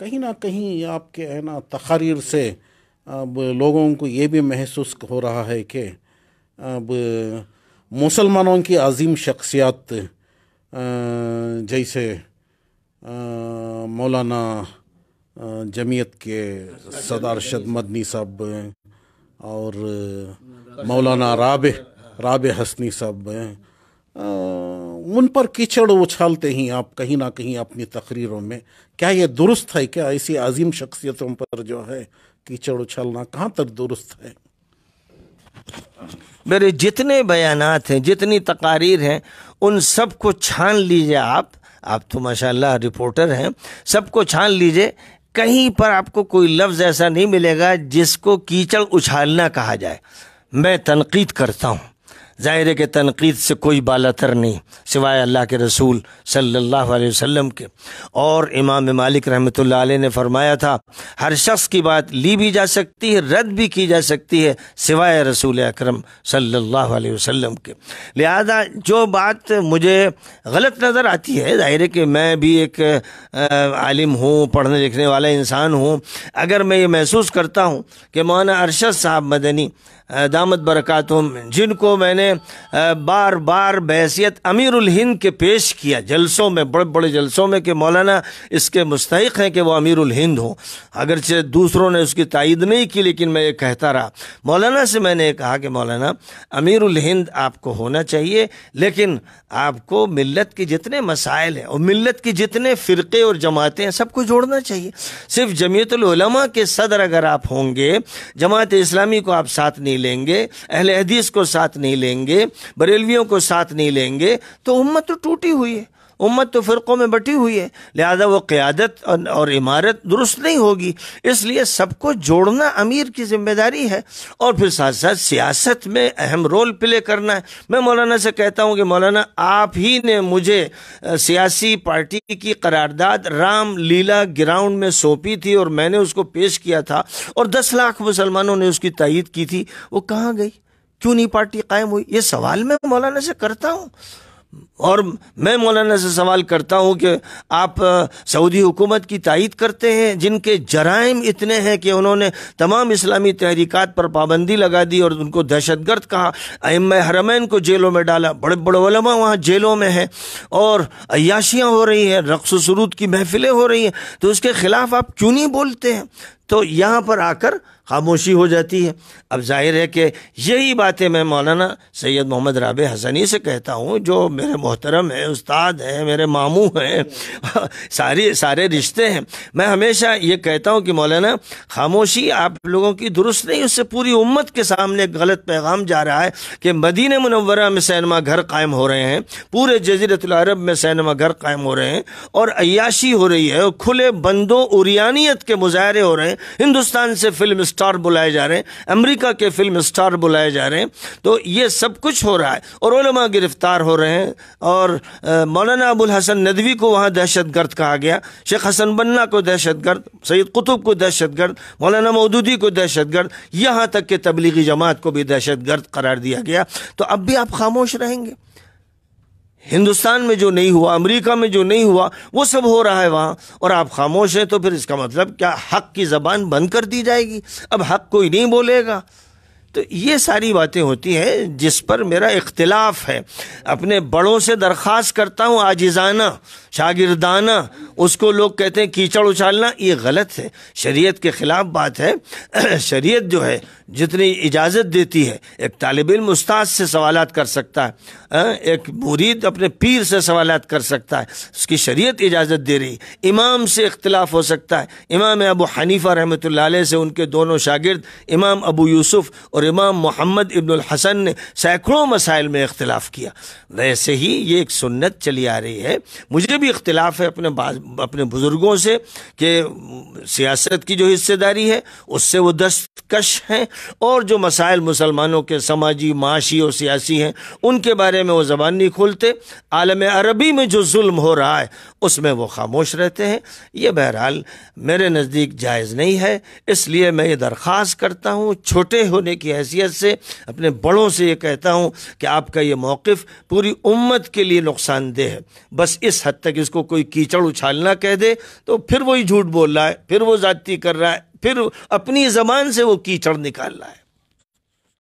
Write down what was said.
कहीं ना कहीं आपके है ना तकारीर से अब लोगों को ये भी महसूस हो रहा है कि अब मुसलमानों की अजीम शख्सियात जैसे मौलाना जमीयत के सदारशद मदनी साहब और मौलाना राब राब हसनी साहब उन पर कीचड़ उछालते ही आप कहीं ना कहीं अपनी तकरीरों में क्या ये दुरुस्त है क्या ऐसी अजीम शख्सियतों पर जो है कीचड़ उछालना कहाँ तक दुरुस्त है मेरे जितने बयानात हैं जितनी तकारीर हैं उन सब को छान लीजिए आप आप तो माशाल्लाह रिपोर्टर हैं सबको छान लीजिए कहीं पर आपको कोई लफ्ज़ ऐसा नहीं मिलेगा जिसको कीचड़ उछालना कहा जाए मैं तनकीद करता हूँ ज़ाहिर के तनकीद से कोई तर नहीं सिवाय अल्लाह के रसूल सल्लल्लाहु अलैहि वसल्लम के और इमाम मालिक रहमत ने फरमाया था हर शख्स की बात ली भी जा सकती है रद्द भी की जा सकती है सिवाय रसूल अक्रम सल्लल्लाहु अलैहि वसल्लम के लिहाजा जो बात मुझे गलत नज़र आती है ज़ाहिर है कि मैं भी एक आलिम हूँ पढ़ने लिखने वाला इंसान हूँ अगर मैं ये महसूस करता हूँ कि मौलाना अरशद साहब मदनी दामद बरक़ातम जिनको मैंने बार बार बहसीत अमीरुल हिंद के पेश किया जलसों में बड़े बड़े जलसों में कि मौलाना इसके मुस्तक हैं कि वह अमीरुल हिंद हों अगरचे दूसरों ने उसकी तइद नहीं की लेकिन मैं ये कहता रहा मौलाना से मैंने कहा कि मौलाना अमीरुल हिंद आपको होना चाहिए लेकिन आपको मिलत के जितने मसाइल हैं और मिलत के जितने फ़िरके और जमातें हैं सबको जोड़ना चाहिए सिर्फ जमीयतलमा के सदर अगर आप होंगे जमात इस्लामी को आप साथ नहीं लेंगे अहल हदीस को साथ नहीं लेंगे लेंगे बरेलवियों को साथ नहीं लेंगे तो उम्मत तो टूटी हुई है उम्मत तो फ़िरक़ों में बटी हुई है लिहाजा वो क़्यादत और, और इमारत दुरुस्त नहीं होगी इसलिए सबको जोड़ना अमीर की जिम्मेदारी है और फिर साथ साथ सियासत में अहम रोल प्ले करना है मैं मौलाना से कहता हूँ कि मौलाना आप ही ने मुझे सियासी पार्टी की करारदाद राम लीला ग्राउंड में सौंपी थी और मैंने उसको पेश किया था और दस लाख मुसलमानों ने उसकी तइद की थी वो कहाँ गई क्यों नहीं पार्टी कायम हुई ये सवाल मैं मौलाना से करता हूँ और मैं मौलाना से सवाल करता हूँ कि आप सऊदी हुकूमत की तायद करते हैं जिनके जराइम इतने हैं कि उन्होंने तमाम इस्लामी तहरीक पर पाबंदी लगा दी और उनको दहशतगर्द कहा अम हरमैन को जेलों में डाला बड़े बड़े वलमा वहाँ जेलों में हैं और अयाशियाँ हो रही हैं रक्स सरूद की महफिलें हो रही हैं तो उसके ख़िलाफ़ आप क्यों नहीं बोलते हैं तो यहाँ पर आकर खामोशी हो जाती है अब जाहिर है कि यही बातें मैं मौलाना सैयद मोहम्मद राब हसनी से कहता हूँ जो मेरे मोहतरम है उस्ताद है मेरे मामू हैं सारी सारे रिश्ते हैं मैं हमेशा ये कहता हूँ कि मौलाना खामोशी आप लोगों की दुरुस्त नहीं उससे पूरी उम्मत के सामने गलत पैगाम जा रहा है कि मदीन मनवरा में सैनमा घर कायम हो रहे हैं पूरे जजीरतलब में सैनमा घर कायम हो रहे हैं और अयाशी हो रही है और खुले बंदो उरियानियत के मुजाहरे हो रहे हैं हिंदुस्तान से फिल्म स्टार बुलाए जा रहे हैं अमरीका के फिल्म स्टार बुलाए जा रहे हैं तो ये सब कुछ हो रहा है और गिरफ्तार हो रहे हैं और मौलाना अबुल हसन नदवी को वहाँ दहशत गर्द कहा गया शेख हसन बन्ना को दहशत गर्द सैद कुतुब को दहशत गर्द मौलाना मौदूदी को दहशत गर्द यहाँ तक के तबलीगी जमात को भी दहशत गर्द करार दिया गया तो अब भी आप खामोश रहेंगे हिंदुस्तान में जो नहीं हुआ अमेरिका में जो नहीं हुआ वो सब हो रहा है वहाँ और आप खामोश हैं तो फिर इसका मतलब क्या हक की ज़बान बंद कर दी जाएगी अब हक कोई नहीं बोलेगा तो ये सारी बातें होती हैं जिस पर मेरा इख्तलाफ है अपने बड़ों से दरख्वास्त करता हूँ आजिज़ाना शागिर्दाना उसको लोग कहते हैं कीचड़ उछालना ये गलत है शरीयत के ख़िलाफ़ बात है शरीयत जो है जितनी इजाज़त देती है एक तालब इम उस्ताद से सवाल कर सकता है एक मुरीद अपने पीर से सवाल कर सकता है उसकी शरीयत इजाज़त दे रही इमाम से इख्तलाफ हो सकता है इमाम अबू हनीफ़ा रहमत से उनके दोनों शागिर्द इमाम अबू यूसुफ़ और इमाम मोहम्मद इब्नुल हसन ने सैकड़ों मसाइल में इख्तलाफ किया वैसे ही ये एक सुन्नत चली आ रही है मुझे भी इख्तलाफ है अपने अपने बुज़ुर्गों से कि सियासत की जो हिस्सेदारी है उससे वो दस्तकश हैं और जो मसाइल मुसलमानों के समाजी माशी और सियासी हैं उनके बारे में वो ज़बान नहीं खोलते आलम अरबी में जो जुल्म हो रहा है उसमें वो खामोश रहते हैं ये बहरहाल मेरे नज़दीक जायज़ नहीं है इसलिए मैं ये दरख्वास्त करता हूँ छोटे होने की की हैसियत से अपने बड़ों से ये कहता हूँ कि आपका ये मौक़ पूरी उम्मत के लिए नुकसानदेह है बस इस हद तक इसको कोई कीचड़ उछालना कह दे तो फिर वही झूठ बोल रहा है फिर वो ज़्यादती कर रहा है फिर अपनी ज़बान से वो कीचड़ निकाल रहा है